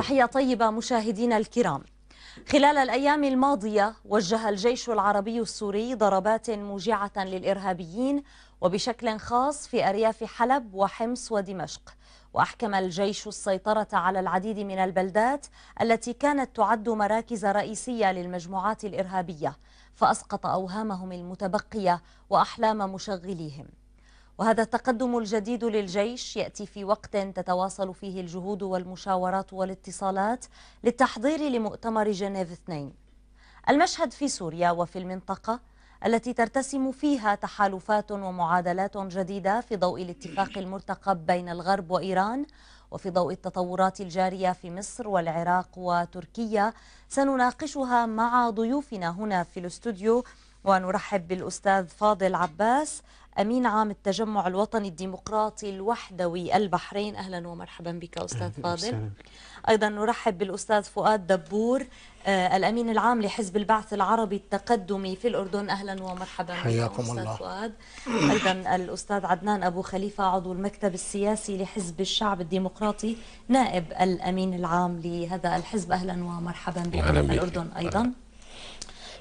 تحية طيبة مشاهدينا الكرام خلال الأيام الماضية وجه الجيش العربي السوري ضربات موجعة للإرهابيين وبشكل خاص في أرياف حلب وحمص ودمشق وأحكم الجيش السيطرة على العديد من البلدات التي كانت تعد مراكز رئيسية للمجموعات الإرهابية فأسقط أوهامهم المتبقية وأحلام مشغليهم وهذا التقدم الجديد للجيش يأتي في وقت تتواصل فيه الجهود والمشاورات والاتصالات للتحضير لمؤتمر جنيف 2 المشهد في سوريا وفي المنطقة التي ترتسم فيها تحالفات ومعادلات جديدة في ضوء الاتفاق المرتقب بين الغرب وإيران وفي ضوء التطورات الجارية في مصر والعراق وتركيا سنناقشها مع ضيوفنا هنا في الاستوديو ونرحب بالأستاذ فاضل عباس أمين عام التجمع الوطني الديمقراطي الوحدوي البحرين أهلا ومرحبا بك أستاذ فاضل أيضا نرحب بالأستاذ فؤاد دبور آه، الأمين العام لحزب البعث العربي التقدمي في الأردن أهلا ومرحبا حياكم أستاذ الله فؤاد أيضا الأستاذ عدنان أبو خليفة عضو المكتب السياسي لحزب الشعب الديمقراطي نائب الأمين العام لهذا الحزب أهلا ومرحبا بك الأردن أيضا أهلا.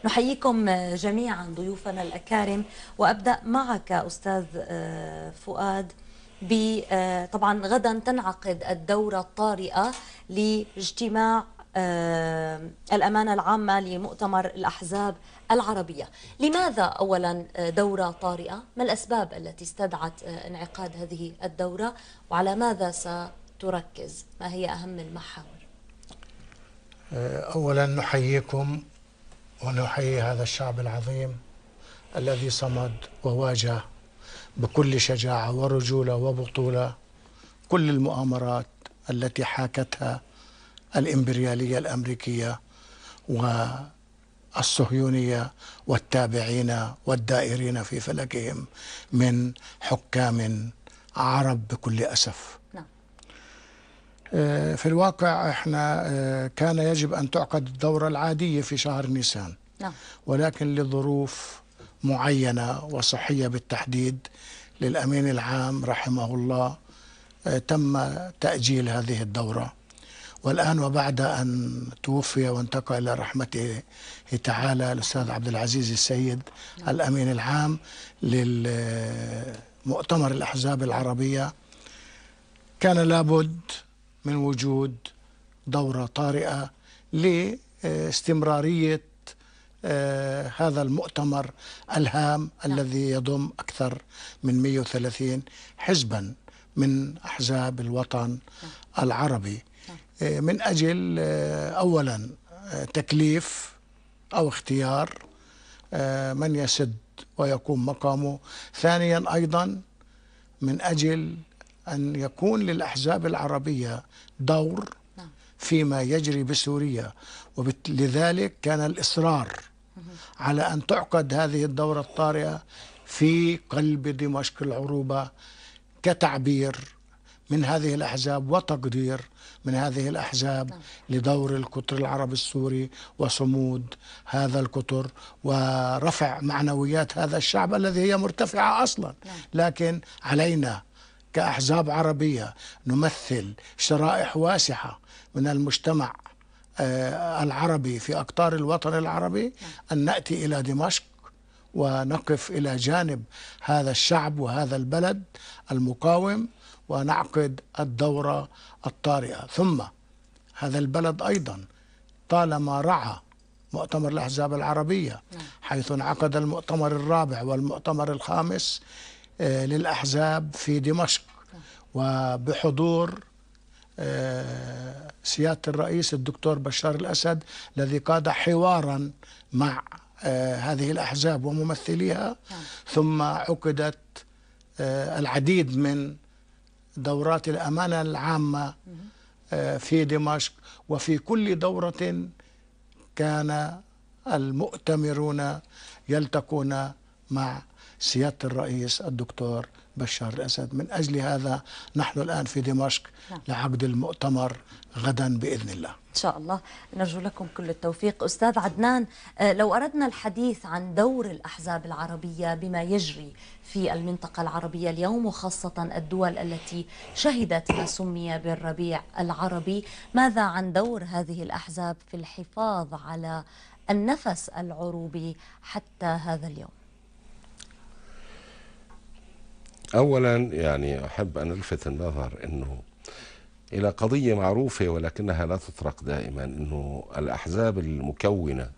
نحييكم جميعا ضيوفنا الأكارم وأبدأ معك أستاذ آه، فؤاد آه، طبعا غدا تنعقد الدورة الطارئة لاجتماع آه، الأمانة العامة لمؤتمر الأحزاب العربية لماذا أولا دورة طارئة؟ ما الأسباب التي استدعت انعقاد هذه الدورة؟ وعلى ماذا ستركز؟ ما هي أهم المحاور؟ أولا نحييكم ونحيي هذا الشعب العظيم الذي صمد وواجه بكل شجاعة ورجولة وبطولة كل المؤامرات التي حاكتها الإمبريالية الأمريكية والصهيونية والتابعين والدائرين في فلكهم من حكام عرب بكل أسف نعم. آه، في الواقع احنا آه، كان يجب ان تعقد الدوره العاديه في شهر نيسان نعم. ولكن لظروف معينه وصحيه بالتحديد للامين العام رحمه الله آه، تم تاجيل هذه الدوره والان وبعد ان توفي وانتقل الى رحمته تعالى الاستاذ عبد العزيز السيد الامين العام للمؤتمر الاحزاب العربيه كان لابد من وجود دوره طارئه لاستمراريه آه، هذا المؤتمر الهام نعم. الذي يضم اكثر من 130 حزبا من احزاب الوطن نعم. العربي نعم. آه، من اجل آه، اولا تكليف او اختيار من يسد ويقوم مقامه ثانيا ايضا من اجل أن يكون للأحزاب العربية دور نعم. فيما يجري بسوريا ولذلك كان الإصرار على أن تعقد هذه الدورة الطارئة في قلب دمشق العروبة كتعبير من هذه الأحزاب وتقدير من هذه الأحزاب نعم. لدور القطر العربي السوري وصمود هذا القطر ورفع معنويات هذا الشعب الذي هي مرتفعة أصلا نعم. لكن علينا كأحزاب عربية نمثل شرائح واسعة من المجتمع آه، العربي في أقطار الوطن العربي نعم. أن نأتي إلى دمشق ونقف إلى جانب هذا الشعب وهذا البلد المقاوم ونعقد الدورة الطارئة ثم هذا البلد أيضا طالما رعى مؤتمر الأحزاب العربية نعم. حيث انعقد المؤتمر الرابع والمؤتمر الخامس آه، للأحزاب في دمشق وبحضور آه، سيادة الرئيس الدكتور بشار الأسد الذي قاد حوارا مع آه، هذه الأحزاب وممثليها ثم عقدت العديد من دورات الأمانة العامة في دمشق وفي كل دورة كان المؤتمرون يلتقون مع سيادة الرئيس الدكتور بشار الأسد من أجل هذا نحن الآن في دمشق نعم. لعقد المؤتمر غدا بإذن الله إن شاء الله نرجو لكم كل التوفيق أستاذ عدنان آه، لو أردنا الحديث عن دور الأحزاب العربية بما يجري في المنطقة العربية اليوم وخاصة الدول التي شهدت ما سمي بالربيع العربي ماذا عن دور هذه الأحزاب في الحفاظ على النفس العروبي حتى هذا اليوم أولا يعني أحب أن ألفت النظر أنه إلى قضية معروفة ولكنها لا تطرق دائما أنه الأحزاب المكونة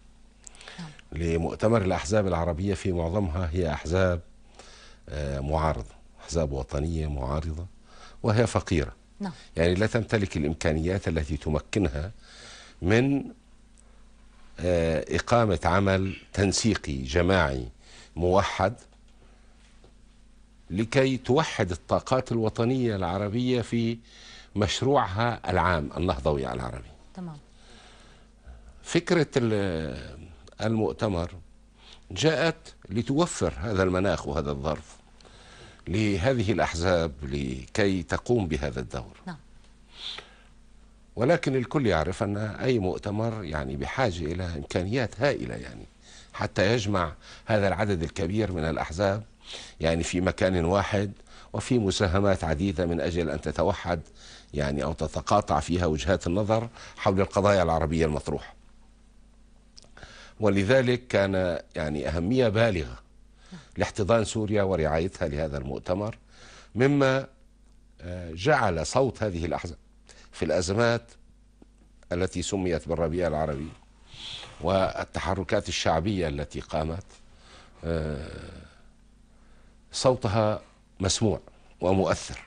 لمؤتمر الأحزاب العربية في معظمها هي أحزاب آه، معارضة أحزاب وطنية معارضة وهي فقيرة نعم. يعني لا تمتلك الإمكانيات التي تمكنها من آه، إقامة عمل تنسيقي جماعي موحد لكي توحد الطاقات الوطنية العربية في مشروعها العام النهضوي العربي تمام فكرة المؤتمر جاءت لتوفر هذا المناخ وهذا الظرف لهذه الأحزاب لكي تقوم بهذا الدور نعم. ولكن الكل يعرف أن أي مؤتمر يعني بحاجة إلى إمكانيات هائلة يعني حتى يجمع هذا العدد الكبير من الأحزاب يعني في مكان واحد وفي مساهمات عديدة من أجل أن تتوحد يعني أو تتقاطع فيها وجهات النظر حول القضايا العربية المطروحة ولذلك كان يعني أهمية بالغة لاحتضان سوريا ورعايتها لهذا المؤتمر مما آه، جعل صوت هذه الأحزاب في الأزمات التي سميت بالربيع العربي والتحركات الشعبية التي قامت آه، صوتها مسموع ومؤثر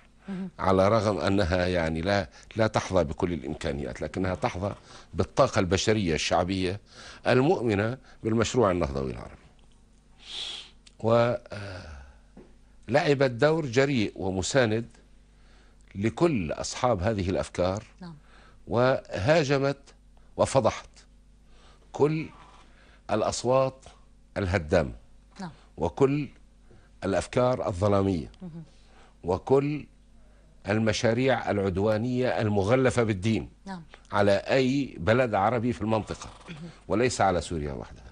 على رغم انها يعني لا لا تحظى بكل الامكانيات لكنها تحظى بالطاقه البشريه الشعبيه المؤمنه بالمشروع النهضوي العربي. ولعبت آه، دور جريء ومساند لكل اصحاب هذه الافكار نعم. وهاجمت وفضحت كل الاصوات الهدامه نعم. وكل الأفكار الظلامية وكل المشاريع العدوانية المغلفة بالدين نعم. على أي بلد عربي في المنطقة وليس على سوريا وحدها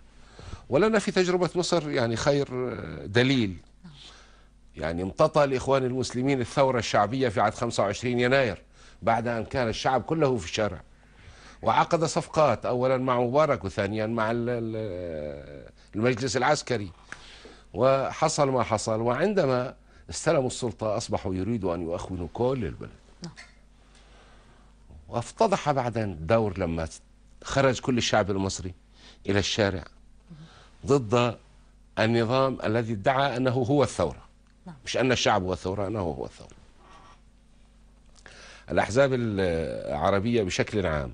ولنا في تجربة مصر يعني خير آه، دليل يعني امتطى الإخوان المسلمين الثورة الشعبية في عهد 25 يناير بعد أن كان الشعب كله في الشارع وعقد صفقات أولا مع مبارك وثانيا مع آه، المجلس العسكري وحصل ما حصل وعندما استلموا السلطة أصبحوا يريدوا أن يؤخونوا كل البلد نعم. وافتضح بعد الدور لما خرج كل الشعب المصري إلى الشارع ضد النظام الذي ادعى أنه هو الثورة نعم. مش أن الشعب هو الثورة أنه هو الثورة الأحزاب العربية بشكل عام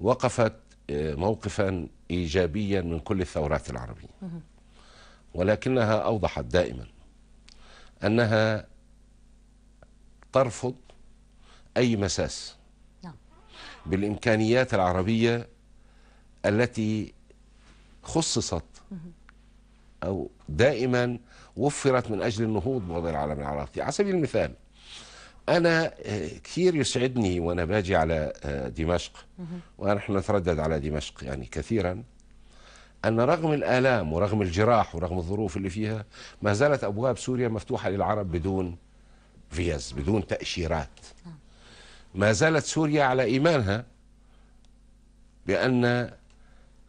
وقفت آه، موقفا إيجابيا من كل الثورات العربية ولكنها أوضحت دائما أنها ترفض أي مساس نعم. بالإمكانيات العربية التي خصصت أو دائما وفرت من أجل النهوض بوضع العالم العربي على سبيل المثال أنا آه، كثير يسعدني وأنا باجي على آه، دمشق ونحن نتردد على دمشق يعني كثيرا أن رغم الآلام ورغم الجراح ورغم الظروف اللي فيها ما زالت أبواب سوريا مفتوحة للعرب بدون فيز بدون تأشيرات ما زالت سوريا على إيمانها بأن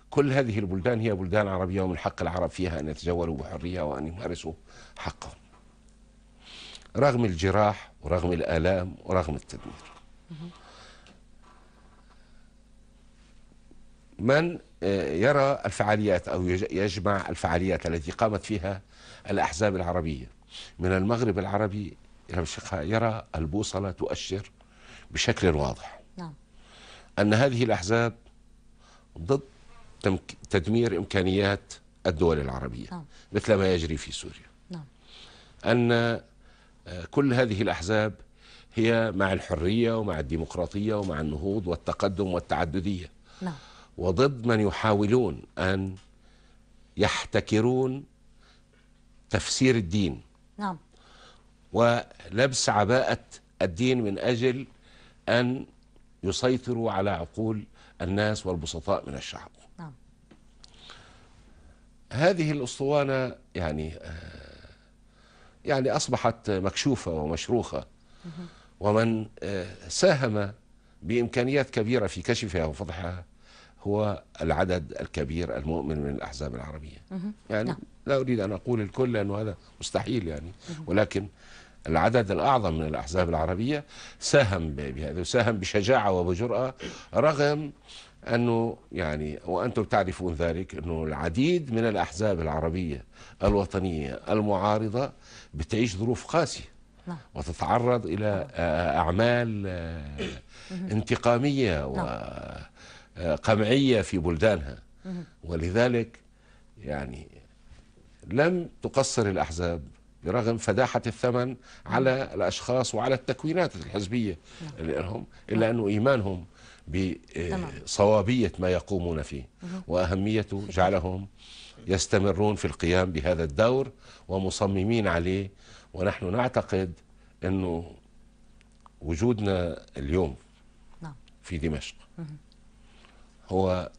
كل هذه البلدان هي بلدان عربية ومن حق العرب فيها أن يتجولوا بحرية وأن يمارسوا حقهم رغم الجراح ورغم الآلام ورغم التدمير من آه، يرى الفعاليات أو يجمع الفعاليات التي قامت فيها الأحزاب العربية من المغرب العربي يرى البوصلة تؤشر بشكل واضح نعم. أن هذه الأحزاب ضد تدمير إمكانيات الدول العربية نعم. مثل ما يجري في سوريا نعم. أن آه، كل هذه الأحزاب هي مع الحرية ومع الديمقراطية ومع النهوض والتقدم والتعددية نعم. وضد من يحاولون أن يحتكرون تفسير الدين نعم ولبس عباءة الدين من أجل أن يسيطروا على عقول الناس والبسطاء من الشعب نعم. هذه الأسطوانة يعني آه، يعني أصبحت مكشوفة ومشروخة ومن آه، ساهم بإمكانيات كبيرة في كشفها وفضحها هو العدد الكبير المؤمن من الأحزاب العربية يعني نعم. لا أريد أن أقول الكل لأنه هذا مستحيل يعني ولكن العدد الأعظم من الأحزاب العربية ساهم بهذا وساهم بشجاعة وبجرأة رغم أنه يعني وأنتم تعرفون ذلك أنه العديد من الأحزاب العربية الوطنية المعارضة بتعيش ظروف قاسية نعم. وتتعرض إلى آه، أعمال آه، انتقامية و نعم. قمعية في بلدانها ولذلك يعني لم تقصر الأحزاب برغم فداحة الثمن على الأشخاص وعلى التكوينات الحزبية لهم إلا أنه إيمانهم بصوابية ما يقومون فيه وأهميته جعلهم يستمرون في القيام بهذا الدور ومصممين عليه ونحن نعتقد أنه وجودنا اليوم نعم. في دمشق هو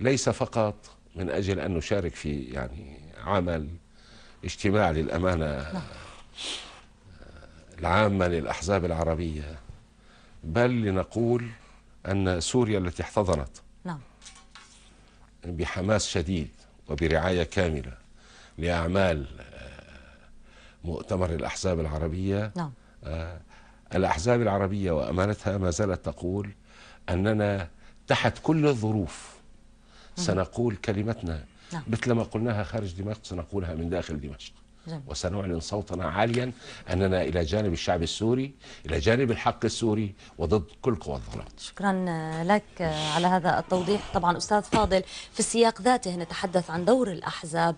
ليس فقط من أجل أن نشارك في يعني عمل اجتماع للأمانة العامة للأحزاب العربية بل لنقول أن سوريا التي احتضنت نعم بحماس شديد وبرعاية كاملة لأعمال مؤتمر الأحزاب العربية نعم آه، الأحزاب العربية وأمانتها ما زالت تقول أننا تحت كل الظروف سنقول كلمتنا نعم. مثل ما قلناها خارج دمشق سنقولها من داخل دمشق وسنعلن صوتنا عاليا أننا إلى جانب الشعب السوري إلى جانب الحق السوري وضد كل قوى الظلام شكرا لك على هذا التوضيح طبعا أستاذ فاضل في السياق ذاته نتحدث عن دور الأحزاب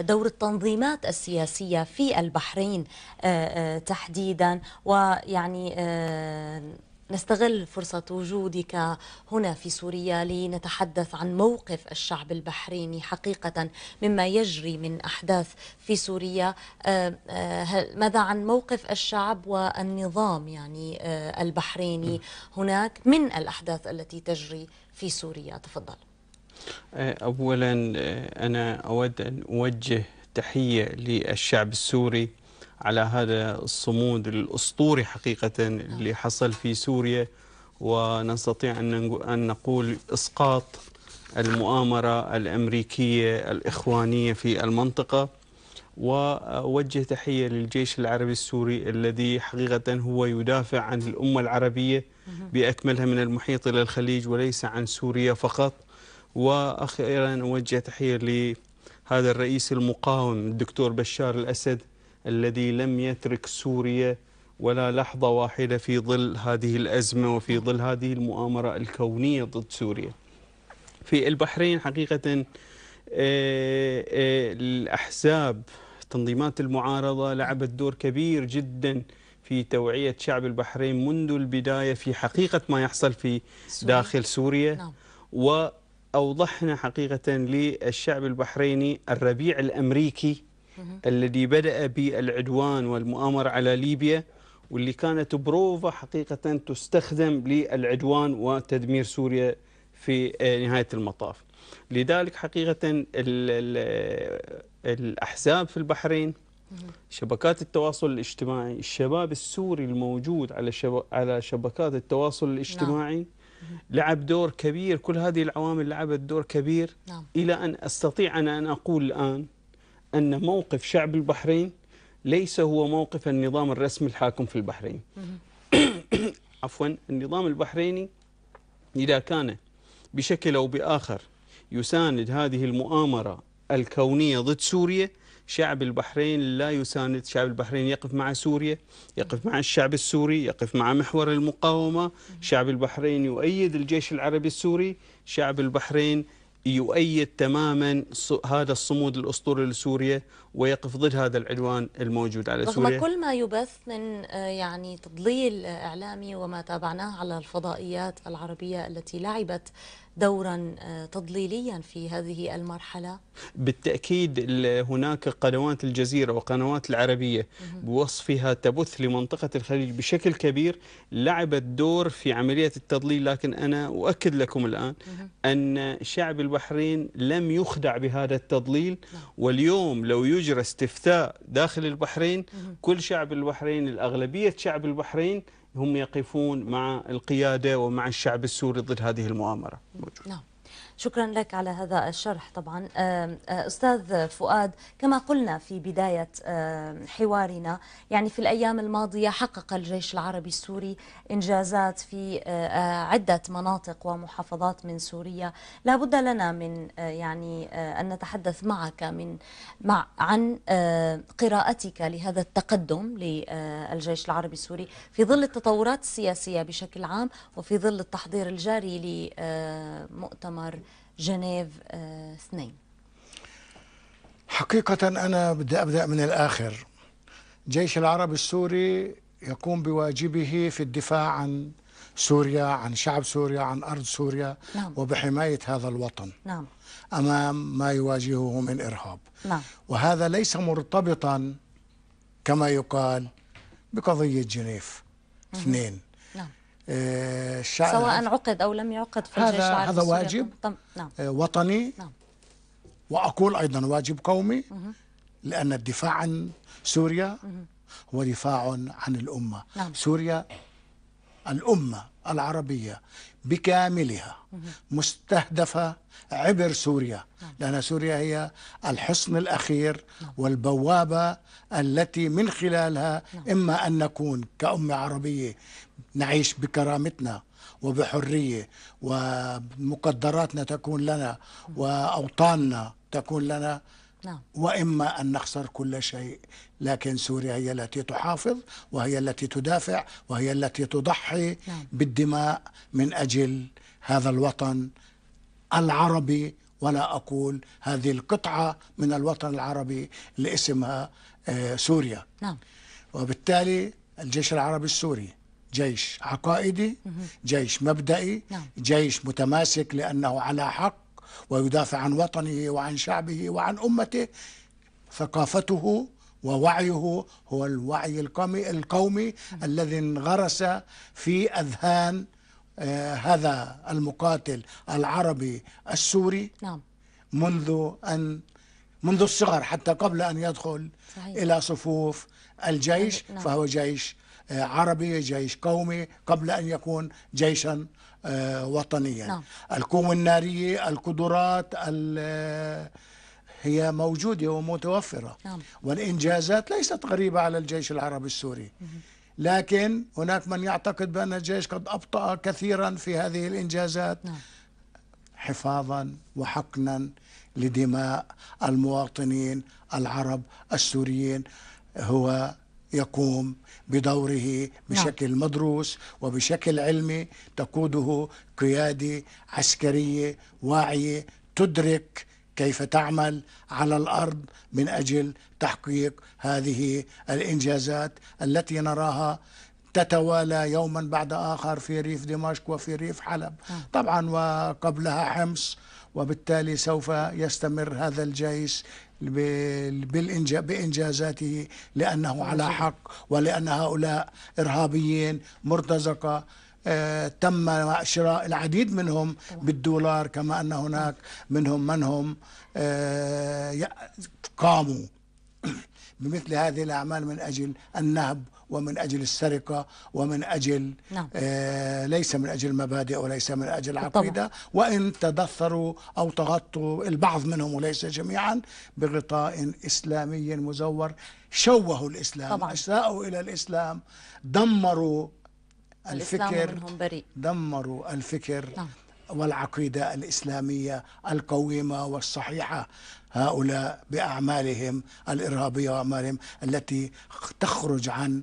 دور التنظيمات السياسية في البحرين آه، آه، تحديدا ويعني آه، نستغل فرصة وجودك هنا في سوريا لنتحدث عن موقف الشعب البحريني حقيقة مما يجري من أحداث في سوريا آه، آه، ماذا عن موقف الشعب والنظام يعني آه، البحريني هناك من الأحداث التي تجري في سوريا تفضل أولا أنا أود أن أوجه تحية للشعب السوري على هذا الصمود الأسطوري حقيقة اللي حصل في سوريا ونستطيع أن نقول إسقاط المؤامرة الأمريكية الإخوانية في المنطقة ووجه تحية للجيش العربي السوري الذي حقيقة هو يدافع عن الأمة العربية بأكملها من المحيط إلى الخليج وليس عن سوريا فقط وأخيرا أوجه تحية لهذا الرئيس المقاوم الدكتور بشار الأسد الذي لم يترك سوريا ولا لحظة واحدة في ظل هذه الأزمة وفي ظل هذه المؤامرة الكونية ضد سوريا في البحرين حقيقة آه، آه، الأحزاب تنظيمات المعارضة لعبت دور كبير جدا في توعية شعب البحرين منذ البداية في حقيقة ما يحصل في داخل سوريا نعم. وأوضحنا حقيقة للشعب البحريني الربيع الأمريكي الذي بدأ بالعدوان والمؤامرة على ليبيا واللي كانت بروفة حقيقة تستخدم للعدوان وتدمير سوريا في آه، نهاية المطاف لذلك حقيقة ال ال الأحزاب في البحرين شبكات التواصل الاجتماعي الشباب السوري الموجود على على شبكات التواصل نعم. الاجتماعي لعب دور كبير كل هذه العوامل لعبت دور كبير نعم. إلى أن أستطيع أنا أن أقول الآن أن موقف شعب البحرين ليس هو موقف النظام الرسمي الحاكم في البحرين عفوا النظام البحريني إذا كان بشكل أو بآخر يساند هذه المؤامرة الكونية ضد سوريا شعب البحرين لا يساند شعب البحرين يقف مع سوريا يقف مع الشعب السوري يقف مع محور المقاومة شعب البحرين يؤيد الجيش العربي السوري شعب البحرين يؤيد تماما هذا الصمود الاسطوري لسوريا ويقف ضد هذا العدوان الموجود على رغم سوريا رغم كل ما يبث من آه، يعني تضليل اعلامي وما تابعناه على الفضائيات العربيه التي لعبت دورا آه، تضليليا في هذه المرحلة؟ بالتأكيد هناك قنوات الجزيرة وقنوات العربية بوصفها تبث لمنطقة الخليج بشكل كبير لعبت دور في عملية التضليل لكن أنا أؤكد لكم الآن أن شعب البحرين لم يخدع بهذا التضليل نعم. واليوم لو يجرى استفتاء داخل البحرين كل شعب البحرين الأغلبية شعب البحرين هم يقفون مع القيادة ومع الشعب السوري ضد هذه المؤامرة نعم شكرا لك على هذا الشرح طبعا أستاذ فؤاد كما قلنا في بداية حوارنا يعني في الأيام الماضية حقق الجيش العربي السوري إنجازات في عدة مناطق ومحافظات من سوريا لا بد لنا من يعني أن نتحدث معك من مع عن قراءتك لهذا التقدم للجيش العربي السوري في ظل التطورات السياسية بشكل عام وفي ظل التحضير الجاري لمؤتمر جنيف آه، اثنين حقيقة أنا بدي أبدأ من الآخر جيش العرب السوري يقوم بواجبه في الدفاع عن سوريا عن شعب سوريا عن أرض سوريا نعم. وبحماية هذا الوطن نعم. أمام ما يواجهه من إرهاب نعم. وهذا ليس مرتبطا كما يقال بقضية جنيف اثنين آه، سواء عقد أو لم يعقد في هذا الجيش هذا واجب نعم. آه، وطني نعم. وأقول أيضا واجب قومي مه. لأن الدفاع عن سوريا مه. هو دفاع عن الأمة نعم. سوريا الأمة العربية بكاملها مستهدفة عبر سوريا لأن سوريا هي الحصن الأخير والبوابة التي من خلالها إما أن نكون كأمة عربية نعيش بكرامتنا وبحرية ومقدراتنا تكون لنا وأوطاننا تكون لنا نعم. وإما أن نخسر كل شيء لكن سوريا هي التي تحافظ وهي التي تدافع وهي التي تضحي نعم. بالدماء من أجل هذا الوطن العربي ولا أقول هذه القطعة من الوطن العربي اللي اسمها آه، سوريا نعم. وبالتالي الجيش العربي السوري جيش عقائدي جيش مبدئي نعم. جيش متماسك لأنه على حق ويدافع عن وطنه وعن شعبه وعن أمته ثقافته ووعيه هو الوعي القومي, القومي الذي انغرس في أذهان آه، هذا المقاتل العربي السوري نعم. منذ أن منذ الصغر حتى قبل أن يدخل صحيح. إلى صفوف الجيش نعم. فهو جيش آه، عربي جيش قومي قبل أن يكون جيشا آه، وطنيا نعم. القوة النارية القدرات هي موجودة ومتوفرة نعم. والإنجازات ليست غريبة على الجيش العربي السوري لكن هناك من يعتقد بأن الجيش قد أبطأ كثيرا في هذه الإنجازات نعم. حفاظا وحقنا لدماء المواطنين العرب السوريين هو يقوم بدوره بشكل نعم. مدروس وبشكل علمي تقوده قياده عسكريه واعيه تدرك كيف تعمل على الارض من اجل تحقيق هذه الانجازات التي نراها تتوالى يوما بعد اخر في ريف دمشق وفي ريف حلب نعم. طبعا وقبلها حمص وبالتالي سوف يستمر هذا الجيش بإنجازاته لأنه نعم، على حق ولأن هؤلاء إرهابيين مرتزقة آه، تم شراء العديد منهم نعم. بالدولار كما أن هناك منهم من هم آه، قاموا بمثل هذه الأعمال من أجل النهب ومن أجل السرقة ومن أجل نعم. آه ليس من أجل مبادئ وليس من أجل عقيدة طبعا. وإن تدثروا أو تغطوا البعض منهم وليس جميعا بغطاء إسلامي مزور شوهوا الإسلام طبعا. أساءوا إلى الإسلام دمروا الفكر دمروا الفكر نعم. والعقيدة الإسلامية القويمة والصحيحة هؤلاء بأعمالهم الإرهابية وأعمالهم التي تخرج عن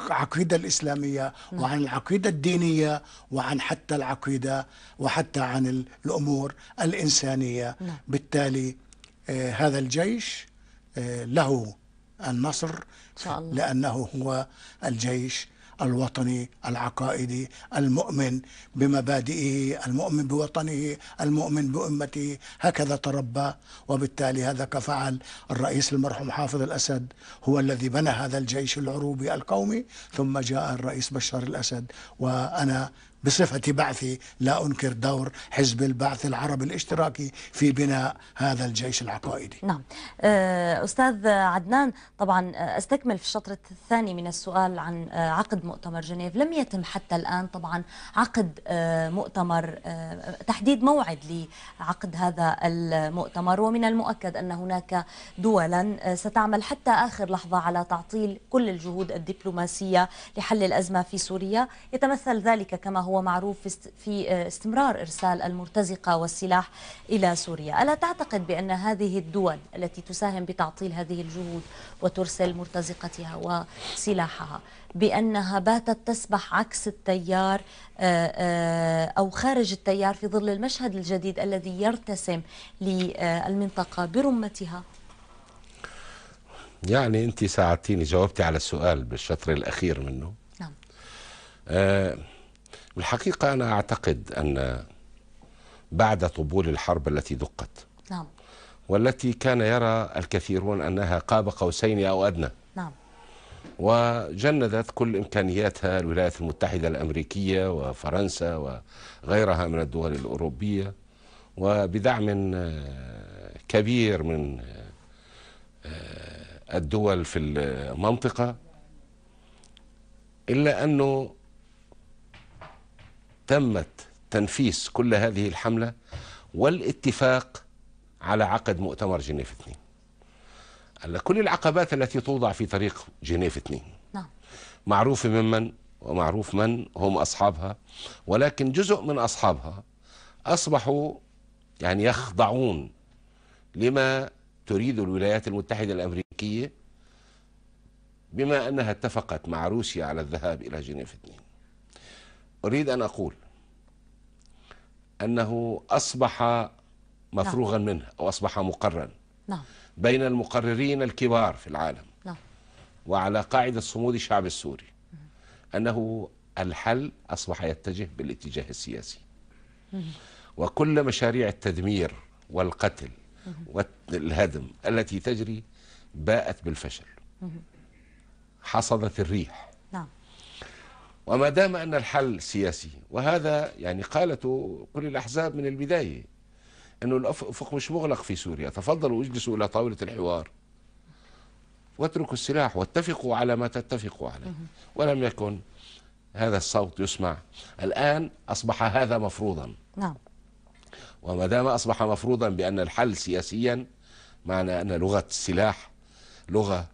العقيدة الإسلامية وعن العقيدة الدينية وعن حتى العقيدة وحتى عن الأمور الإنسانية نعم. بالتالي آه، هذا الجيش آه، له النصر إن شاء الله. لأنه هو الجيش الوطني العقائدي المؤمن بمبادئه المؤمن بوطنه المؤمن بأمته هكذا تربى وبالتالي هذا كفعل الرئيس المرحوم حافظ الأسد هو الذي بنى هذا الجيش العروبي القومي ثم جاء الرئيس بشار الأسد وأنا بصفتي بعثي لا أنكر دور حزب البعث العربي الاشتراكي في بناء هذا الجيش العقائدي نعم آه، أستاذ عدنان طبعا آه، أستكمل في الشطر الثاني من السؤال عن آه، عقد مؤتمر جنيف لم يتم حتى الآن طبعا عقد مؤتمر تحديد موعد لعقد هذا المؤتمر ومن المؤكد أن هناك دولا ستعمل حتى آخر لحظة على تعطيل كل الجهود الدبلوماسية لحل الأزمة في سوريا يتمثل ذلك كما هو هو معروف في آه، استمرار إرسال المرتزقة والسلاح إلى سوريا ألا تعتقد بأن هذه الدول التي تساهم بتعطيل هذه الجهود وترسل مرتزقتها وسلاحها بأنها باتت تسبح عكس التيار آه، آه، أو خارج التيار في ظل المشهد الجديد الذي يرتسم للمنطقة برمتها يعني أنت ساعدتيني جاوبتي على السؤال بالشطر الأخير منه نعم آه والحقيقة أنا أعتقد أن بعد طبول الحرب التي دقت نعم والتي كان يرى الكثيرون أنها قاب قوسين أو أدنى نعم وجندت كل إمكانياتها الولايات المتحدة الأمريكية وفرنسا وغيرها من الدول الأوروبية وبدعم آه، كبير من آه، الدول في المنطقة إلا أنه تمت تنفيس كل هذه الحملة والاتفاق على عقد مؤتمر جنيف 2 كل العقبات التي توضع في طريق جنيف 2 نعم معروف ممن ومعروف من هم أصحابها ولكن جزء من أصحابها أصبحوا يعني يخضعون لما تريد الولايات المتحدة الأمريكية بما أنها اتفقت مع روسيا على الذهاب إلى جنيف 2 أريد أن أقول أنه أصبح مفروغا نعم. منه أو أصبح مقررا نعم. بين المقررين الكبار في العالم نعم. وعلى قاعدة صمود الشعب السوري أنه الحل أصبح يتجه بالاتجاه السياسي وكل مشاريع التدمير والقتل والهدم التي تجري باءت بالفشل حصدت الريح وما دام أن الحل سياسي وهذا يعني قالته كل الأحزاب من البداية أنه الأفق مش مغلق في سوريا تفضلوا اجلسوا إلى طاولة الحوار واتركوا السلاح واتفقوا على ما تتفقوا عليه ولم يكن هذا الصوت يسمع الآن أصبح هذا مفروضا نعم وما دام أصبح مفروضا بأن الحل سياسيا معنى أن لغة السلاح لغة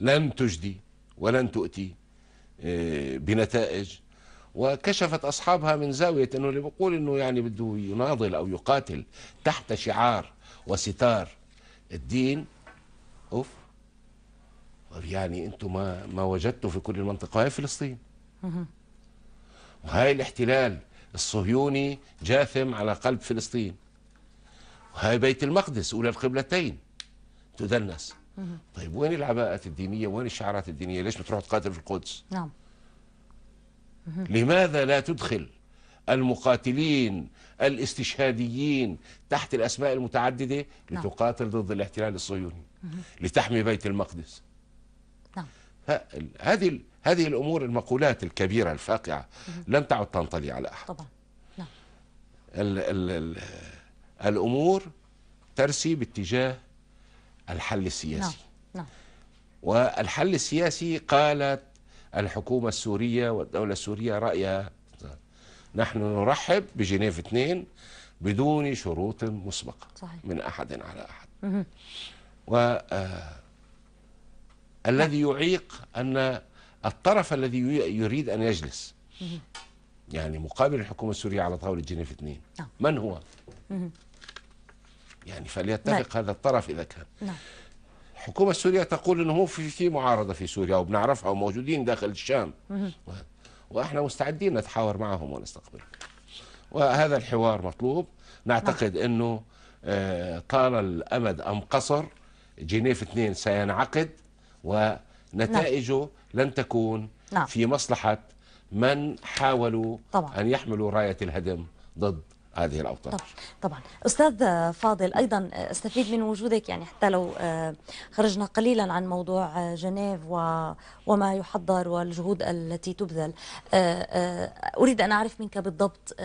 لن تجدي ولن تؤتي آه، بنتائج وكشفت أصحابها من زاوية أنه اللي بيقول أنه يعني بده يناضل أو يقاتل تحت شعار وستار الدين أوف يعني أنتم ما, ما وجدتوا في كل المنطقة هي فلسطين وهي الاحتلال الصهيوني جاثم على قلب فلسطين وهي بيت المقدس أولى القبلتين تدنس طيب وين العباءات الدينيه وين الشعارات الدينيه ليش بتروح تقاتل في القدس نعم لماذا لا تدخل المقاتلين الاستشهاديين تحت الاسماء المتعدده نعم. لتقاتل ضد الاحتلال الصهيوني لتحمي بيت المقدس نعم هذه هذه الامور المقولات الكبيره الفاقعه لن تعد تنطلي على احد طبعا نعم ال ال الامور ترسي باتجاه الحل السياسي نعم. نعم. والحل السياسي قالت الحكومة السورية والدولة السورية رأيها نحن نرحب بجنيف اثنين بدون شروط مسبقة صحيح. من أحد على أحد مه. و آه، الذي نعم. يعيق أن الطرف الذي يريد أن يجلس يعني مقابل الحكومة السورية على طاولة جنيف اثنين نعم. من هو؟ مه. يعني فليتفق نعم. هذا الطرف إذا كان نعم. الحكومة السورية تقول أنه في في معارضة في سوريا وبنعرفها وموجودين داخل الشام وإحنا مستعدين نتحاور معهم ونستقبلهم وهذا الحوار مطلوب نعتقد لا. نعم. أنه آه، طال الأمد أم قصر جنيف 2 سينعقد ونتائجه نعم. لن تكون نعم. في مصلحة من حاولوا طبعا. أن يحملوا راية الهدم ضد هذه الاوطان طبعا طبعا استاذ فاضل ايضا استفيد من وجودك يعني حتى لو آه، خرجنا قليلا عن موضوع آه، جنيف وما يحضر والجهود التي تبذل آه، اريد ان اعرف منك بالضبط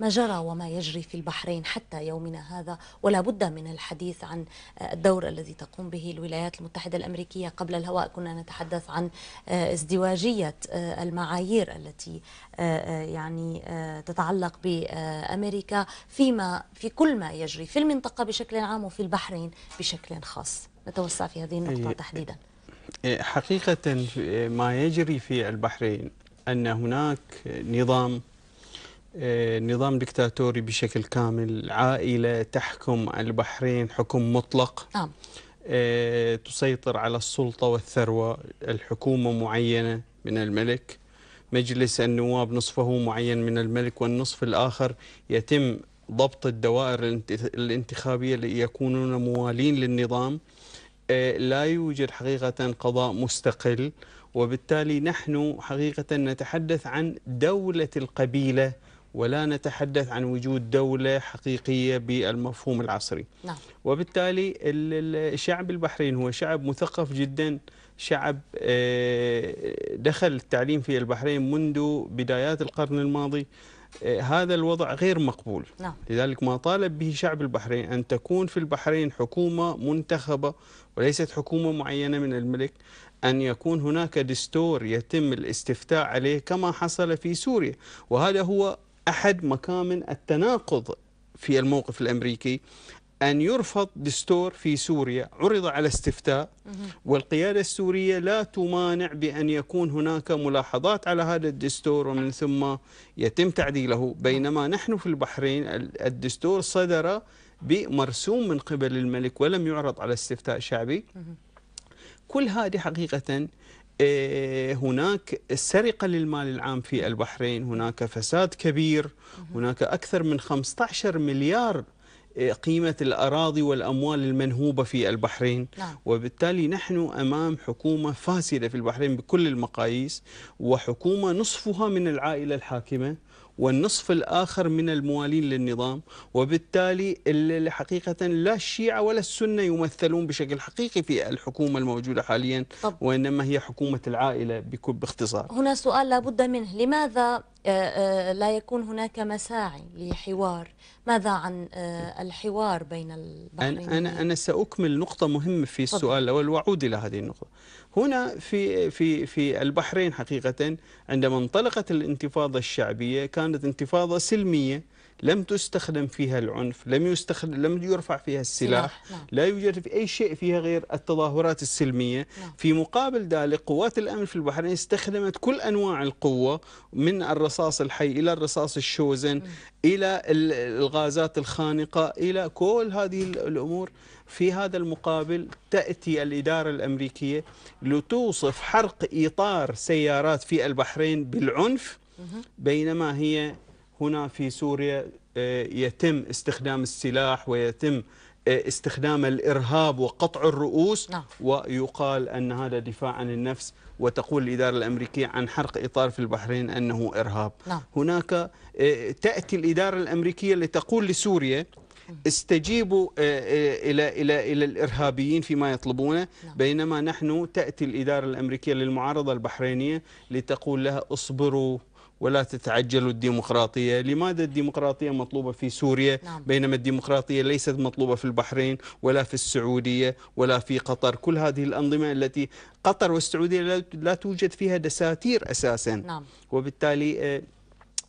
ما جرى وما يجري في البحرين حتى يومنا هذا ولا بد من الحديث عن الدور الذي تقوم به الولايات المتحده الامريكيه قبل الهواء كنا نتحدث عن ازدواجيه المعايير التي يعني تتعلق بامريكا أمريكا فيما في كل ما يجري في المنطقة بشكل عام وفي البحرين بشكل خاص نتوسع في هذه النقطة إيه، تحديدا إيه، إيه، حقيقة ما يجري في البحرين أن هناك نظام نظام دكتاتوري بشكل كامل عائلة تحكم البحرين حكم مطلق نعم. تسيطر على السلطة والثروة الحكومة معينة من الملك مجلس النواب نصفه معين من الملك والنصف الآخر يتم ضبط الدوائر الانتخابية ليكونون موالين للنظام آه، لا يوجد حقيقة قضاء مستقل وبالتالي نحن حقيقة نتحدث عن دولة القبيلة ولا نتحدث عن وجود دولة حقيقية بالمفهوم العصري نعم. وبالتالي الشعب البحرين هو شعب مثقف جداً شعب آه، دخل التعليم في البحرين منذ بدايات القرن الماضي آه، هذا الوضع غير مقبول نعم. لذلك ما طالب به شعب البحرين أن تكون في البحرين حكومة منتخبة وليست حكومة معينة من الملك أن يكون هناك دستور يتم الاستفتاء عليه كما حصل في سوريا وهذا هو أحد مكامن التناقض في الموقف الأمريكي أن يرفض دستور في سوريا عرض على استفتاء والقيادة السورية لا تمانع بأن يكون هناك ملاحظات على هذا الدستور ومن ثم يتم تعديله بينما نحن في البحرين الدستور صدر بمرسوم من قبل الملك ولم يعرض على استفتاء شعبي كل هذه حقيقة آه، هناك سرقة للمال العام في البحرين هناك فساد كبير هناك أكثر من 15 مليار قيمة الأراضي والأموال المنهوبة في البحرين نعم. وبالتالي نحن أمام حكومة فاسدة في البحرين بكل المقاييس وحكومة نصفها من العائلة الحاكمة والنصف الآخر من الموالين للنظام وبالتالي اللي حقيقة لا الشيعة ولا السنة يمثلون بشكل حقيقي في الحكومة الموجودة حاليا طب. وإنما هي حكومة العائلة باختصار هنا سؤال لابد منه لماذا آه، آه، لا يكون هناك مساعي لحوار ماذا عن آه، الحوار بين البحرين أنا, أنا سأكمل نقطة مهمة في السؤال طبعا. الأول وأعود إلى هذه النقطة هنا في, في, في البحرين حقيقة عندما انطلقت الانتفاضة الشعبية كانت انتفاضة سلمية لم تستخدم فيها العنف لم يستخدم لم يرفع فيها السلاح لا يوجد في أي شيء فيها غير التظاهرات السلمية في مقابل ذلك قوات الأمن في البحرين استخدمت كل أنواع القوة من الرصاص الحي إلى الرصاص الشوزن م. إلى الغازات الخانقة إلى كل هذه الأمور في هذا المقابل تأتي الإدارة الأمريكية لتوصف حرق إطار سيارات في البحرين بالعنف بينما هي هنا في سوريا آه، يتم استخدام السلاح ويتم آه، استخدام الإرهاب وقطع الرؤوس نعم. ويقال أن هذا دفاع عن النفس وتقول الإدارة الأمريكية عن حرق إطار في البحرين أنه إرهاب نعم. هناك آه، تأتي الإدارة الأمريكية لتقول لسوريا استجيبوا إلى, إلى, إلى الإرهابيين فيما يطلبونه نعم. بينما نحن تأتي الإدارة الأمريكية للمعارضة البحرينية لتقول لها اصبروا ولا تتعجلوا الديمقراطية لماذا الديمقراطية مطلوبة في سوريا نعم. بينما الديمقراطية ليست مطلوبة في البحرين ولا في السعودية ولا في قطر كل هذه الأنظمة التي قطر والسعودية لا توجد فيها دساتير أساسا نعم. وبالتالي آه،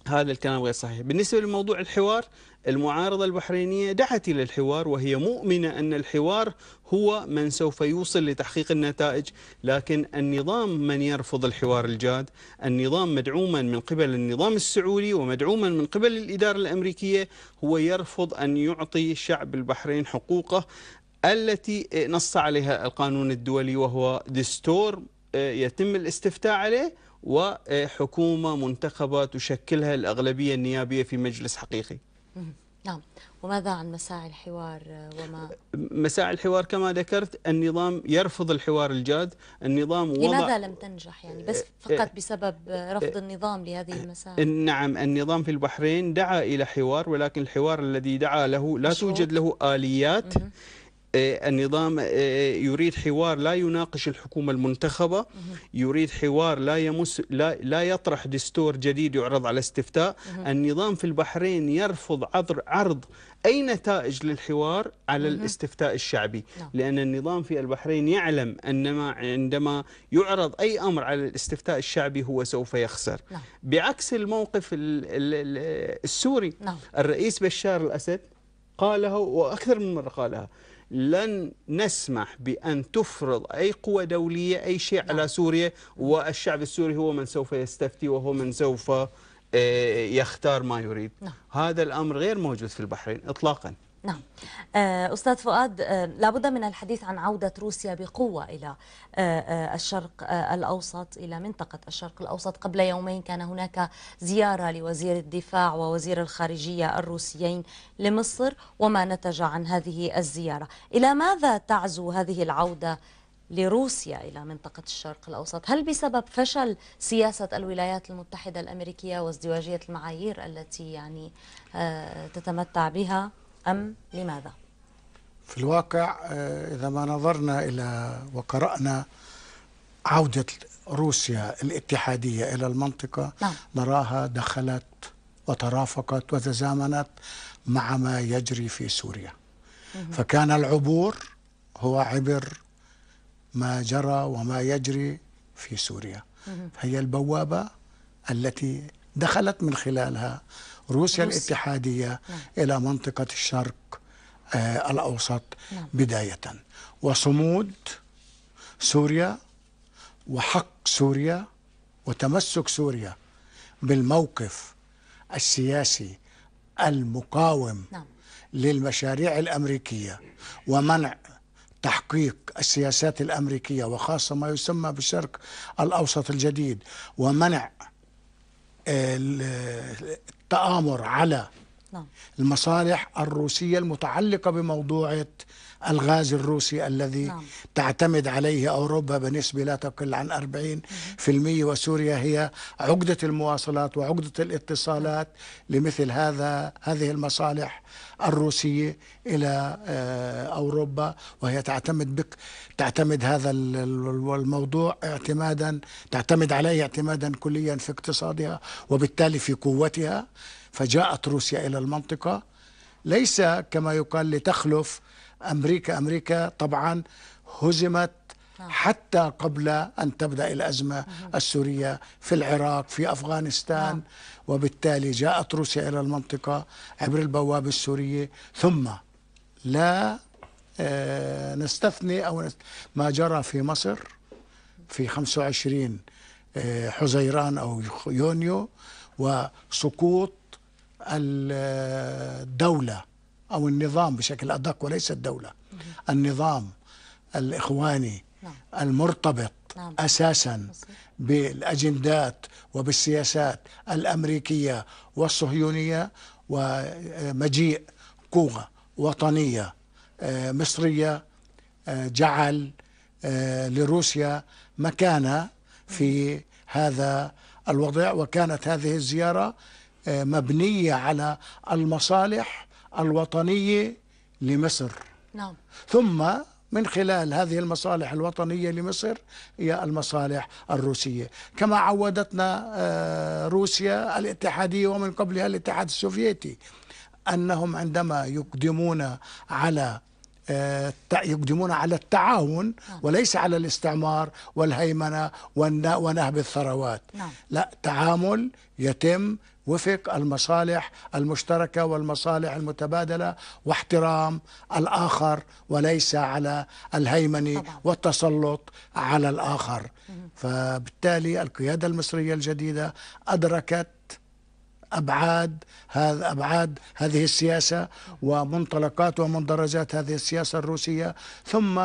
هذا الكلام غير صحيح بالنسبة لموضوع الحوار المعارضة البحرينية دعت إلى الحوار وهي مؤمنة أن الحوار هو من سوف يوصل لتحقيق النتائج لكن النظام من يرفض الحوار الجاد النظام مدعوما من قبل النظام السعودي ومدعوما من قبل الإدارة الأمريكية هو يرفض أن يعطي شعب البحرين حقوقه التي نص عليها القانون الدولي وهو دستور آه، يتم الاستفتاء عليه وحكومة منتخبة تشكلها الأغلبية النيابية في مجلس حقيقي نعم وماذا عن مساعي الحوار آه، وما مساعي الحوار كما ذكرت النظام يرفض الحوار الجاد النظام وضع لماذا لم تنجح يعني بس إيه، فقط إيه، بسبب إيه، رفض النظام لهذه المساعي نعم النظام في البحرين دعا إلى حوار ولكن الحوار الذي دعا له لا توجد له آليات إيه، النظام إيه، يريد حوار لا يناقش الحكومة المنتخبة يريد حوار لا يمس لا, لا يطرح دستور جديد يعرض على استفتاء النظام في البحرين يرفض عرض عرض أي نتائج للحوار على الاستفتاء الشعبي نعم. لأن النظام في البحرين يعلم ان عندما يعرض أي أمر على الاستفتاء الشعبي هو سوف يخسر نعم. بعكس الموقف السوري نعم. الرئيس بشار الأسد قالها وأكثر من مرة قالها لن نسمح بأن تفرض أي قوى دولية أي شيء على نعم. سوريا والشعب السوري هو من سوف يستفتي وهو من سوف آه، يختار ما يريد نعم. هذا الأمر غير موجود في البحرين إطلاقاً نعم آه، أستاذ فؤاد آه، لابد من الحديث عن عودة روسيا بقوة إلى آه، الشرق الأوسط إلى منطقة الشرق الأوسط قبل يومين كان هناك زيارة لوزير الدفاع ووزير الخارجية الروسيين لمصر وما نتج عن هذه الزيارة إلى ماذا تعزو هذه العودة لروسيا إلى منطقة الشرق الأوسط هل بسبب فشل سياسة الولايات المتحدة الأمريكية وازدواجية المعايير التي يعني تتمتع بها؟ أم لماذا؟ في الواقع آه، إذا ما نظرنا إلى وقرأنا عودة روسيا الاتحادية إلى المنطقة نعم. نراها دخلت وترافقت وتزامنت مع ما يجري في سوريا فكان العبور هو عبر ما جرى وما يجري في سوريا هي البوابة التي دخلت من خلالها روسيا روسيا. الاتحادية نعم. إلى منطقة الشرق آه الأوسط نعم. بداية وصمود سوريا وحق سوريا وتمسك سوريا بالموقف السياسي المقاوم نعم. للمشاريع الأمريكية ومنع تحقيق السياسات الأمريكية وخاصة ما يسمى بالشرق الأوسط الجديد ومنع التآمر على نعم. المصالح الروسية المتعلقة بموضوع الغاز الروسي الذي نعم. تعتمد عليه أوروبا بنسبة لا تقل عن 40% وسوريا هي عقدة المواصلات وعقدة الاتصالات لمثل هذا هذه المصالح الروسية إلى آه، أوروبا وهي تعتمد بك تعتمد هذا الموضوع اعتمادا تعتمد عليه اعتمادا كليا في اقتصادها وبالتالي في قوتها فجاءت روسيا إلى المنطقة ليس كما يقال لتخلف أمريكا أمريكا طبعا هزمت نعم. حتى قبل أن تبدأ الأزمة السورية في العراق في أفغانستان نعم. وبالتالي جاءت روسيا إلى المنطقة عبر البوابة السورية ثم لا آه، نستثني أو ما جرى في مصر في 25 آه، حزيران أو يونيو وسقوط الدولة آه، أو النظام بشكل أدق وليس الدولة النظام الإخواني نعم. المرتبط نعم. اساسا بالاجندات وبالسياسات الامريكيه والصهيونيه ومجيء قوه وطنيه آه، مصريه آه، جعل آه، لروسيا مكانه في هذا الوضع وكانت هذه الزياره مبنيه على المصالح الوطنية لمصر نعم. ثم من خلال هذه المصالح الوطنية لمصر هي المصالح الروسية كما عودتنا آه، روسيا الاتحادية ومن قبلها الاتحاد السوفيتي أنهم عندما يقدمون على آه، يقدمون على التعاون نعم. وليس على الاستعمار والهيمنة ونهب الثروات نعم. لا تعامل يتم وفق المصالح المشتركه والمصالح المتبادله واحترام الاخر وليس على الهيمنه طبعا. والتسلط على الاخر فبالتالي القياده المصريه الجديده ادركت ابعاد هذا ابعاد هذه السياسه ومنطلقات ومندرجات هذه السياسه الروسيه ثم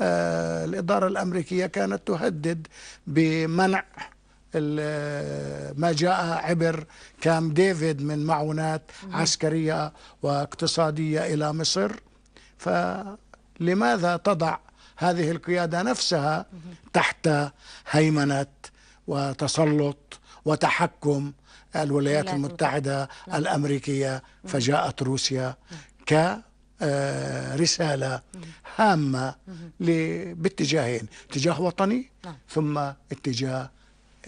آه، الاداره الامريكيه كانت تهدد بمنع ما جاء عبر كام ديفيد من معونات عسكرية واقتصادية إلى مصر فلماذا تضع هذه القيادة نفسها تحت هيمنة وتسلط وتحكم الولايات المتحدة الأمريكية فجاءت روسيا ك آه، رسالة هامة باتجاهين اتجاه وطني نعم. ثم اتجاه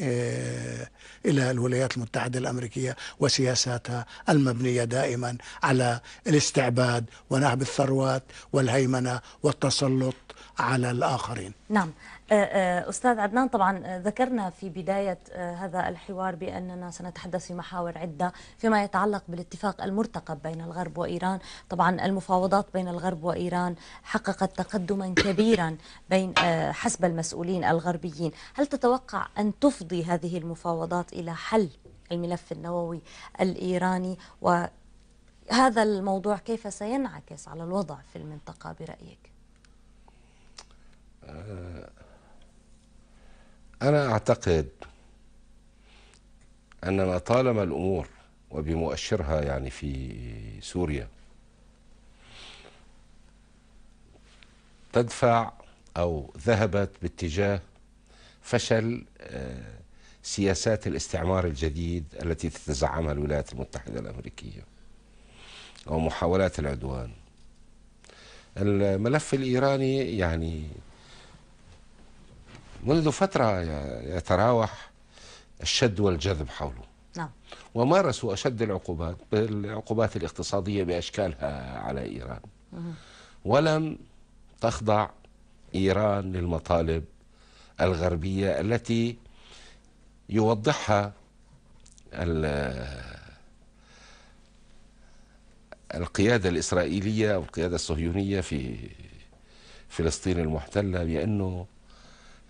آه، الى الولايات المتحده الامريكيه وسياساتها المبنيه دائما على الاستعباد ونهب الثروات والهيمنه والتسلط على الآخرين نعم آه، آه، أستاذ عدنان طبعا آه، ذكرنا في بداية هذا الحوار بأننا سنتحدث في محاور عدة فيما يتعلق بالاتفاق المرتقب بين الغرب وإيران طبعا المفاوضات بين الغرب وإيران حققت تقدما كبيرا بين حسب المسؤولين الغربيين هل تتوقع أن تفضي هذه المفاوضات إلى حل الملف النووي الإيراني وهذا الموضوع كيف سينعكس على الوضع في المنطقة برأيك؟ آه. أنا أعتقد أننا طالما الأمور وبمؤشرها يعني في سوريا تدفع أو ذهبت باتجاه فشل آه، سياسات الاستعمار الجديد التي تتزعمها الولايات المتحدة الأمريكية ومحاولات العدوان الملف الإيراني يعني منذ فترة يتراوح الشد والجذب حوله نعم ومارسوا أشد العقوبات بالعقوبات الاقتصادية بأشكالها على إيران ولم تخضع إيران للمطالب الغربية التي يوضحها القيادة الإسرائيلية أو القيادة الصهيونية في فلسطين المحتلة بأنه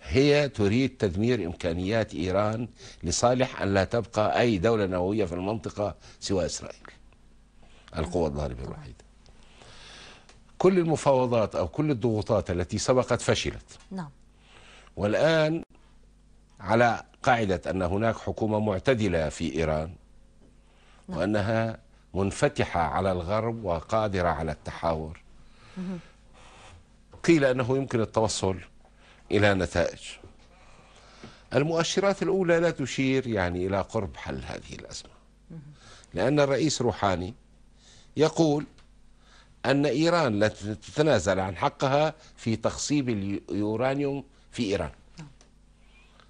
هي تريد تدمير إمكانيات إيران لصالح أن لا تبقى أي دولة نووية في المنطقة سوى إسرائيل القوة الضاربة الوحيدة كل المفاوضات أو كل الضغوطات التي سبقت فشلت نعم والآن على قاعدة أن هناك حكومة معتدلة في إيران نعم. وأنها منفتحة على الغرب وقادرة على التحاور قيل أنه يمكن التوصل إلى نتائج المؤشرات الأولى لا تشير يعني إلى قرب حل هذه الأزمة لأن الرئيس روحاني يقول أن إيران لن تتنازل عن حقها في تخصيب اليورانيوم في إيران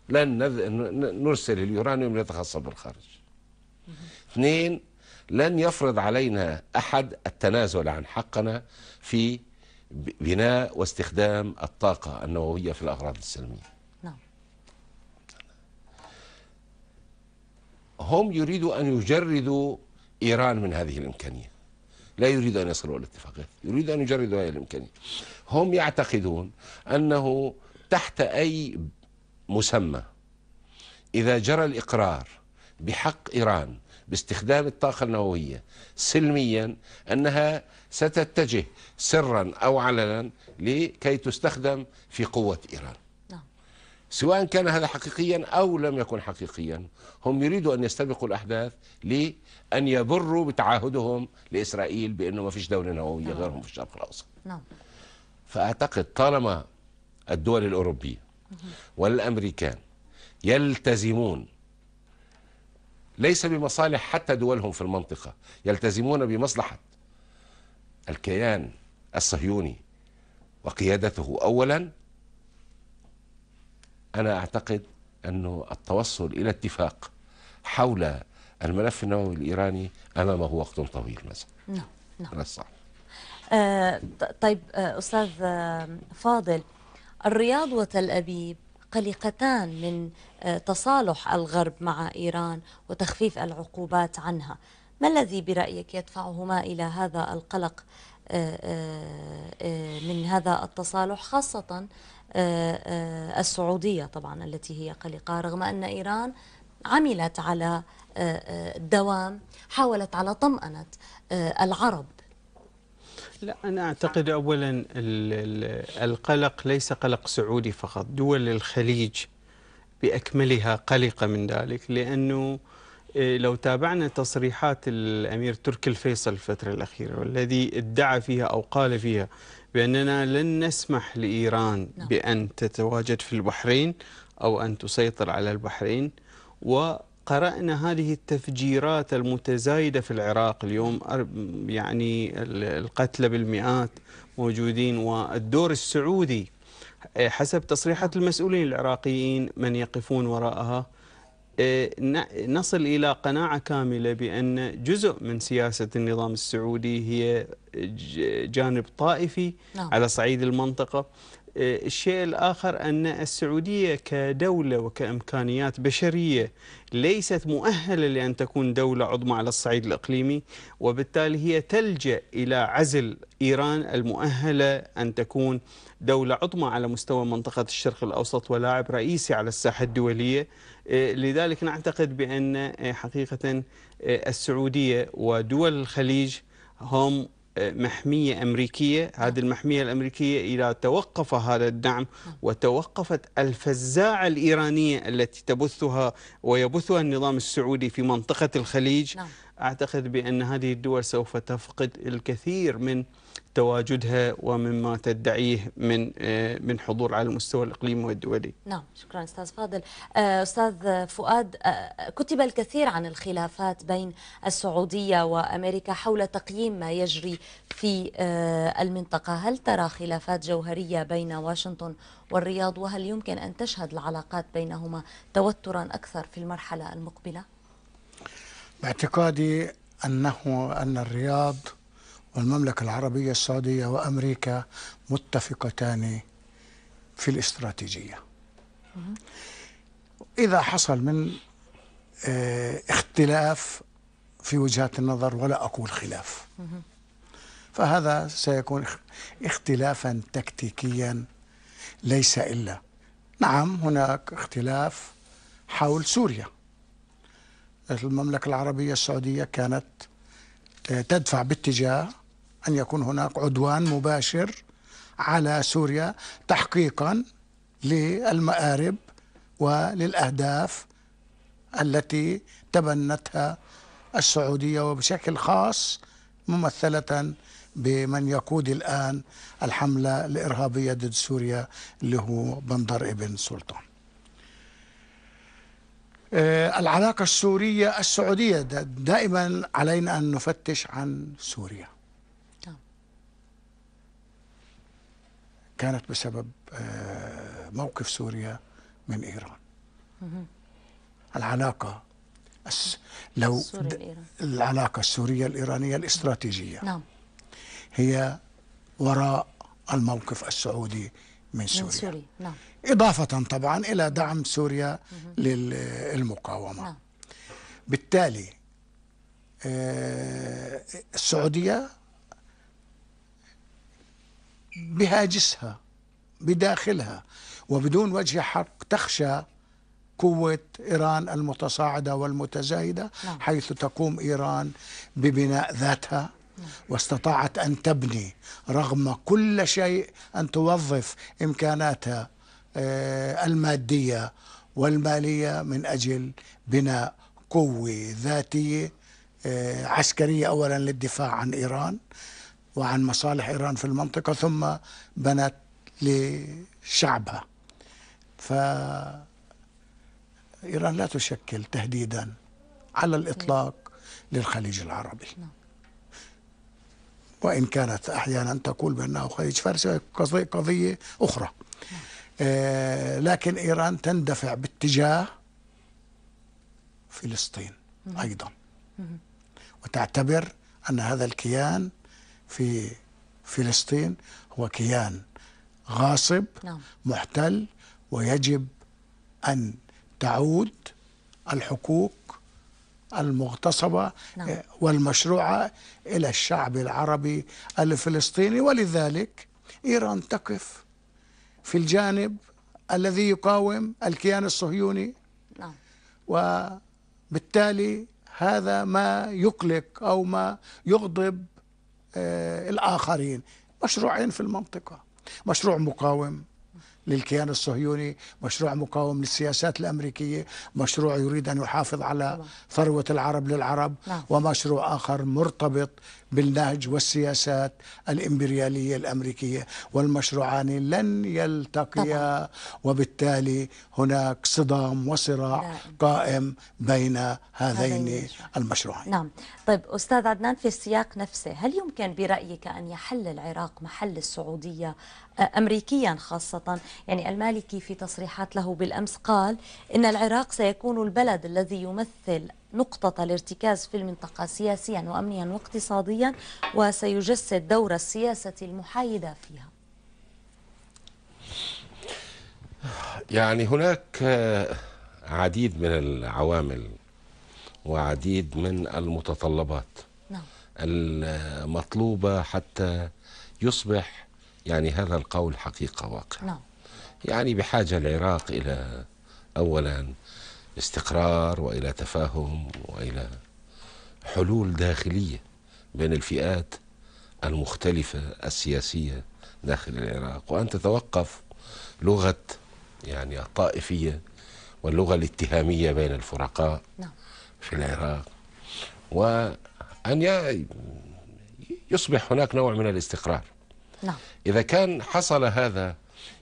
لن نرسل اليورانيوم ليتخصب بالخارج اثنين لن يفرض علينا أحد التنازل عن حقنا في بناء واستخدام الطاقة النووية في الأغراض السلمية نعم هم يريدوا أن يجردوا إيران من هذه الإمكانية لا يريد أن يصلوا إلى اتفاقات يريد أن يجردوا هذه الإمكانية هم يعتقدون أنه تحت أي مسمى إذا جرى الإقرار بحق إيران باستخدام الطاقة النووية سلميا أنها ستتجه سرا أو علنا لكي تستخدم في قوة إيران نعم. سواء كان هذا حقيقيا أو لم يكن حقيقيا هم يريدوا أن يستبقوا الأحداث لأن يبروا بتعهدهم لإسرائيل بأنه ما فيش دولة نووية نعم. غيرهم في الشرق الأوسط نعم فأعتقد طالما الدول الأوروبية والأمريكان يلتزمون ليس بمصالح حتى دولهم في المنطقة يلتزمون بمصلحة الكيان الصهيوني وقيادته اولا انا اعتقد انه التوصل الى اتفاق حول الملف النووي الايراني امامه وقت طويل مثلا نعم نعم آه طيب آه استاذ آه فاضل الرياض وتل ابيب قلقتان من آه، تصالح الغرب مع ايران وتخفيف العقوبات عنها ما الذي برأيك يدفعهما إلى هذا القلق آه، آه، آه، من هذا التصالح خاصة السعودية طبعا التي هي قلقة رغم أن إيران عملت على الدوام حاولت على طمأنة العرب لا أنا أعتقد أولا القلق ليس قلق سعودي فقط دول الخليج بأكملها قلقة من ذلك لأنه إيه، لو تابعنا تصريحات الأمير تركي الفيصل الفترة الأخيرة والذي ادعى فيها أو قال فيها بأننا لن نسمح لإيران نعم. بأن تتواجد في البحرين أو أن تسيطر على البحرين وقرأنا هذه التفجيرات المتزايدة في العراق اليوم يعني القتلى بالمئات موجودين والدور السعودي إيه، حسب تصريحات المسؤولين العراقيين من يقفون وراءها إيه، نصل إلى قناعة كاملة بأن جزء من سياسة النظام السعودي هي جانب طائفي نعم. على صعيد المنطقة إيه، الشيء الآخر أن السعودية كدولة وكإمكانيات بشرية ليست مؤهلة لأن تكون دولة عظمى على الصعيد الإقليمي وبالتالي هي تلجأ إلى عزل إيران المؤهلة أن تكون دولة عظمى على مستوى منطقة الشرق الأوسط ولاعب رئيسي على الساحة الدولية إيه، لذلك نعتقد بأن إيه، حقيقة إيه، السعودية ودول الخليج هم محمية أمريكية هذه المحمية الأمريكية إذا توقف هذا الدعم وتوقفت الفزاعة الإيرانية التي تبثها ويبثها النظام السعودي في منطقة الخليج نعم. أعتقد بأن هذه الدول سوف تفقد الكثير من تواجدها ومما تدعيه من آه، من حضور على المستوى الاقليمي والدولي. نعم، شكرا استاذ فاضل. آه، استاذ فؤاد آه، كتب الكثير عن الخلافات بين السعوديه وامريكا حول تقييم ما يجري في المنطقه، هل ترى خلافات جوهريه بين واشنطن والرياض وهل يمكن ان تشهد العلاقات بينهما توترا اكثر في المرحله المقبله؟ باعتقادي أنه أن الرياض والمملكة العربية السعودية وأمريكا متفقتان في الاستراتيجية إذا حصل من آه، اختلاف في وجهات النظر ولا أقول خلاف فهذا سيكون اختلافا تكتيكيا ليس إلا نعم هناك اختلاف حول سوريا المملكة العربية السعودية كانت آه، تدفع باتجاه أن يكون هناك عدوان مباشر على سوريا تحقيقا للمآرب وللأهداف التي تبنتها السعودية وبشكل خاص ممثلة بمن يقود الآن الحملة الإرهابية ضد سوريا اللي هو بندر ابن سلطان آه، العلاقة السورية السعودية دائما علينا أن نفتش عن سوريا نعم. كانت بسبب آه، موقف سوريا من إيران العلاقة لو العلاقة السورية الإيرانية الاستراتيجية نعم. هي وراء الموقف السعودي من سوريا, من سوريا. نعم. إضافة طبعا إلى دعم سوريا للمقاومة نعم. بالتالي آه، السعودية بهاجسها بداخلها وبدون وجه حق تخشى قوة إيران المتصاعدة والمتزايدة نعم. حيث تقوم إيران ببناء ذاتها نعم. واستطاعت أن تبني رغم كل شيء أن توظف إمكاناتها آه، المادية والمالية من أجل بناء قوة ذاتية آه، عسكرية أولا للدفاع عن إيران وعن مصالح إيران في المنطقة ثم بنت لشعبها ف إيران لا تشكل تهديدا على الإطلاق للخليج العربي نعم. وإن كانت أحيانا تقول بأنه خليج فارس قضية أخرى نعم. آه، لكن إيران تندفع باتجاه فلسطين أيضا وتعتبر أن هذا الكيان في فلسطين هو كيان غاصب نعم. محتل ويجب أن تعود الحقوق المغتصبة نعم. آه، والمشروعة إلى الشعب العربي الفلسطيني ولذلك إيران تقف في الجانب الذي يقاوم الكيان الصهيوني نعم وبالتالي هذا ما يقلق أو ما يغضب آه، الآخرين مشروعين في المنطقة مشروع مقاوم للكيان الصهيوني مشروع مقاوم للسياسات الأمريكية مشروع يريد أن يحافظ على نعم. ثروة العرب للعرب نعم. ومشروع آخر مرتبط بالنهج والسياسات الإمبريالية الأمريكية والمشروعان لن يلتقيا وبالتالي هناك صدام وصراع نعم. قائم بين هذين المشروعين نعم طيب أستاذ عدنان في السياق نفسه هل يمكن برأيك أن يحل العراق محل السعودية أمريكيا خاصة يعني المالكي في تصريحات له بالأمس قال إن العراق سيكون البلد الذي يمثل نقطة الارتكاز في المنطقة سياسيا وأمنيا واقتصاديا وسيجسد دور السياسة المحايدة فيها يعني هناك عديد من العوامل وعديد من المتطلبات نعم. المطلوبة حتى يصبح يعني هذا القول حقيقة واقع نعم. يعني بحاجة العراق إلى أولا استقرار والى تفاهم والى حلول داخليه بين الفئات المختلفه السياسيه داخل العراق وان تتوقف لغه يعني الطائفيه واللغه الاتهاميه بين الفرقاء نعم. في العراق وان يصبح هناك نوع من الاستقرار نعم. اذا كان حصل هذا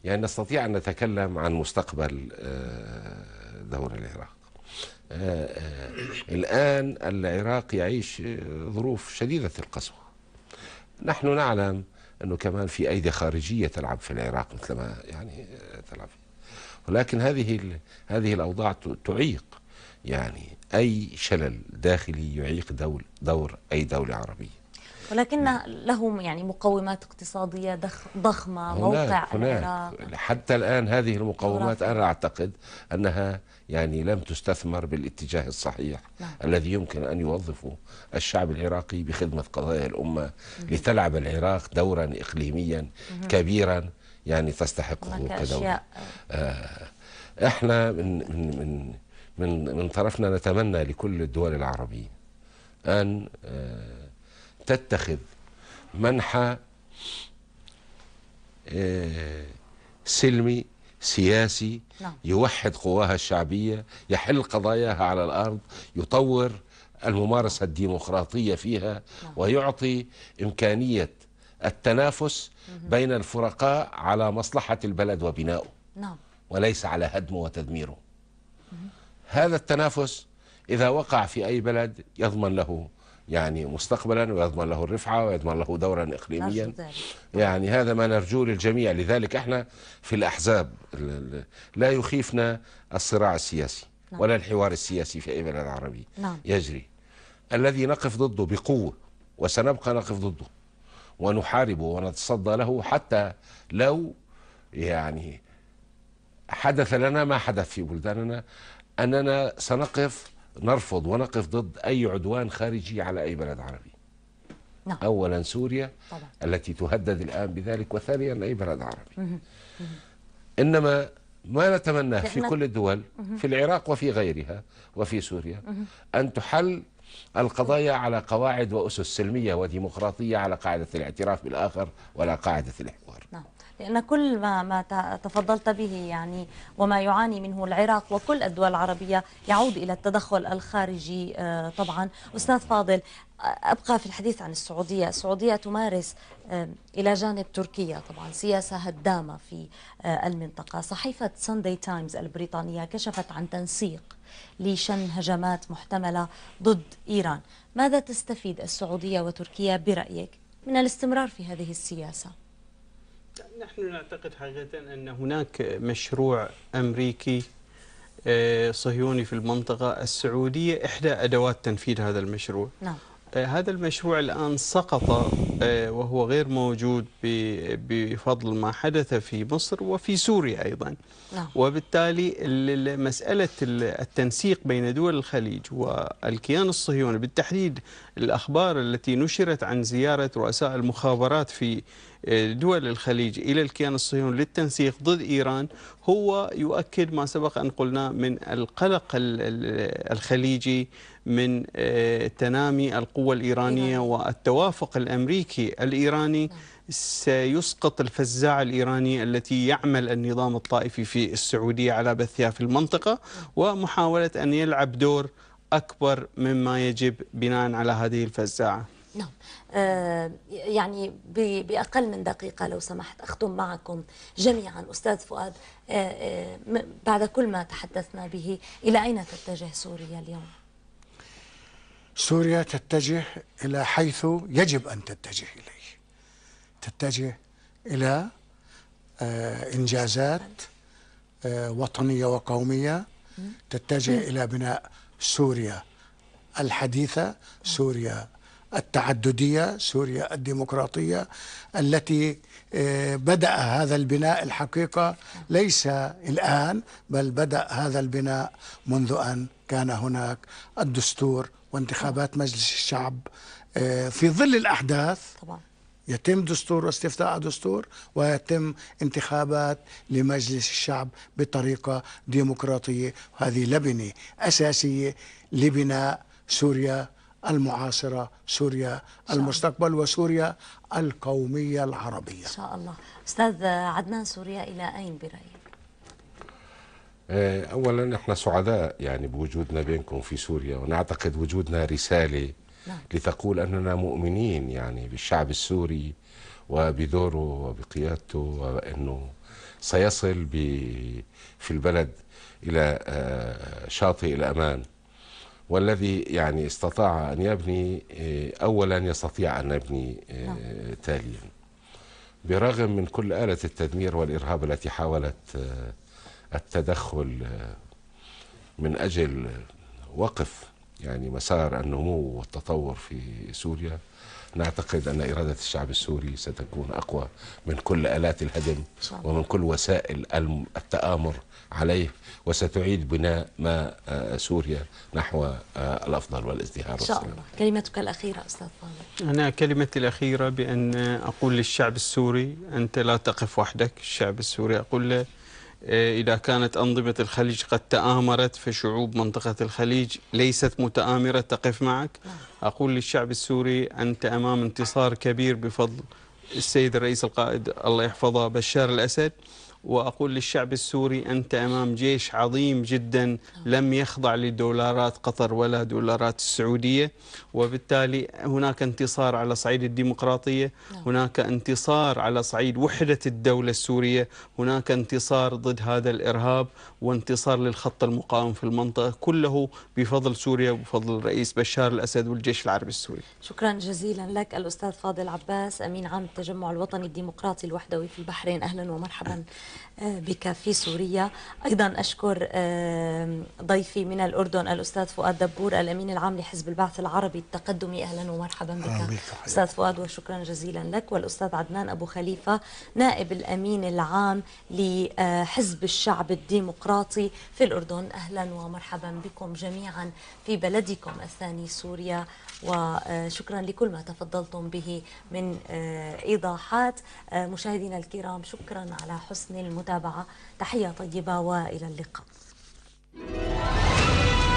يعني نستطيع ان نتكلم عن مستقبل آه دور العراق آه، آه، الآن العراق يعيش ظروف شديدة القسوة نحن نعلم أنه كمان في أيدي خارجية تلعب في العراق مثل ما يعني آه، تلعب ولكن هذه هذه الأوضاع تعيق يعني أي شلل داخلي يعيق دول دور أي دولة عربية ولكن له يعني مقومات اقتصادية ضخمة هناك موقع هناك العراق حتى الآن هذه المقومات أنا أعتقد أنها يعني لم تستثمر بالاتجاه الصحيح لا. نعم. الذي يمكن أن يوظفه الشعب العراقي بخدمة قضايا الأمة لتلعب العراق دورا إقليميا كبيرا يعني تستحقه كدولة آه احنا من من من من, من طرفنا نتمنى لكل الدول العربية أن آه تتخذ منحى آه، سلمي سياسي نعم. يوحد قواها الشعبية يحل قضاياها على الأرض يطور الممارسة الديمقراطية فيها نعم. ويعطي إمكانية التنافس بين الفرقاء على مصلحة البلد وبنائه نعم. وليس على هدمه وتدميره هذا التنافس إذا وقع في أي بلد يضمن له يعني مستقبلا ويضمن له الرفعة ويضمن له دورا إقليميا يعني هذا ما نرجوه للجميع لذلك احنا في الأحزاب لا يخيفنا الصراع السياسي نعم. ولا الحوار السياسي في أي بلد عربي نعم. يجري الذي نقف ضده بقوة وسنبقى نقف ضده ونحاربه ونتصدى له حتى لو يعني حدث لنا ما حدث في بلداننا أننا سنقف نرفض ونقف ضد أي عدوان خارجي على أي بلد عربي نعم. أولا سوريا طبعا. التي تهدد الآن بذلك وثانيا أي بلد عربي إنما ما نتمناه في كل الدول في العراق وفي غيرها وفي سوريا أن تحل القضايا على قواعد وأسس سلمية وديمقراطية على قاعدة الاعتراف بالآخر ولا قاعدة الحوار نعم لأن كل ما, ما تفضلت به يعني وما يعاني منه العراق وكل الدول العربية يعود إلى التدخل الخارجي آه، طبعا أستاذ فاضل أبقى في الحديث عن السعودية السعودية تمارس إلى جانب تركيا طبعا سياسة هدامة في آه، المنطقة صحيفة ساندي تايمز البريطانية كشفت عن تنسيق لشن هجمات محتملة ضد إيران ماذا تستفيد السعودية وتركيا برأيك من الاستمرار في هذه السياسة؟ نحن نعتقد حقيقة أن هناك مشروع أمريكي آه، صهيوني في المنطقة السعودية إحدى أدوات تنفيذ هذا المشروع نعم. آه، هذا المشروع الآن سقط آه، وهو غير موجود بفضل ما حدث في مصر وفي سوريا أيضا نعم. وبالتالي مسألة التنسيق بين دول الخليج والكيان الصهيوني بالتحديد الأخبار التي نشرت عن زيارة رؤساء المخابرات في دول الخليج إلى الكيان الصهيوني للتنسيق ضد إيران هو يؤكد ما سبق أن قلنا من القلق الخليجي من آه، تنامي القوة الإيرانية والتوافق الأمريكي الإيراني نعم. سيسقط الفزاعة الإيرانية التي يعمل النظام الطائفي في السعودية على بثها في المنطقة نعم. ومحاولة أن يلعب دور أكبر مما يجب بناء على هذه الفزاعة نعم آه، يعني بأقل من دقيقة لو سمحت أختم معكم جميعا أستاذ فؤاد آه، آه، بعد كل ما تحدثنا به إلى أين تتجه سوريا اليوم؟ سوريا تتجه إلى حيث يجب أن تتجه إليه تتجه إلى إنجازات وطنية وقومية تتجه إلى بناء سوريا الحديثة سوريا التعددية سوريا الديمقراطية التي آه، بدأ هذا البناء الحقيقة ليس الآن بل بدأ هذا البناء منذ أن كان هناك الدستور وانتخابات مجلس الشعب آه، في ظل الأحداث طبعا. يتم دستور واستفتاء دستور ويتم انتخابات لمجلس الشعب بطريقة ديمقراطية وهذه لبنة أساسية لبناء سوريا المعاصرة سوريا المستقبل وسوريا القومية العربية إن شاء الله أستاذ عدنان سوريا إلى أين برأيك؟ آه، أولا نحن سعداء يعني بوجودنا بينكم في سوريا ونعتقد وجودنا رسالة نعم. لتقول أننا مؤمنين يعني بالشعب السوري وبدوره وبقيادته وأنه سيصل في البلد إلى آه، شاطئ الأمان والذي يعني استطاع أن يبني آه، أولا يستطيع أن يبني آه، نعم. تاليا برغم من كل آلة التدمير والإرهاب التي حاولت آه، التدخل من أجل وقف يعني مسار النمو والتطور في سوريا نعتقد أن إرادة الشعب السوري ستكون أقوى من كل آلات الهدم ومن كل وسائل التآمر عليه وستعيد بناء ما آه، سوريا نحو آه، الأفضل والازدهار إن شاء الله كلمتك الأخيرة أستاذ فاضل أنا كلمتي الأخيرة بأن أقول للشعب السوري أنت لا تقف وحدك الشعب السوري أقول له إيه، إذا كانت أنظمة الخليج قد تآمرت فشعوب منطقة الخليج ليست متآمرة تقف معك أقول للشعب السوري أنت أمام انتصار كبير بفضل السيد الرئيس القائد الله يحفظه بشار الأسد وأقول للشعب السوري أنت أمام جيش عظيم جدا لم يخضع لدولارات قطر ولا دولارات السعودية وبالتالي هناك انتصار على صعيد الديمقراطية نعم. هناك انتصار على صعيد وحدة الدولة السورية هناك انتصار ضد هذا الإرهاب وانتصار للخط المقاوم في المنطقة كله بفضل سوريا وبفضل الرئيس بشار الأسد والجيش العربي السوري شكرا جزيلا لك الأستاذ فاضل عباس أمين عام التجمع الوطني الديمقراطي الوحدوي في البحرين أهلا ومرحبا بك في سوريا أيضا أشكر ضيفي من الأردن الأستاذ فؤاد دبور الأمين العام لحزب البعث العربي التقدمي أهلا ومرحبا بك أستاذ فؤاد وشكرا جزيلا لك والأستاذ عدنان أبو خليفة نائب الأمين العام لحزب الشعب الديمقراطي في الأردن أهلا ومرحبا بكم جميعا في بلدكم الثاني سوريا وشكرا لكل ما تفضلتم به من آه، إيضاحات آه، مشاهدينا الكرام شكرا على حسن المتابعة تحية طيبة وإلى اللقاء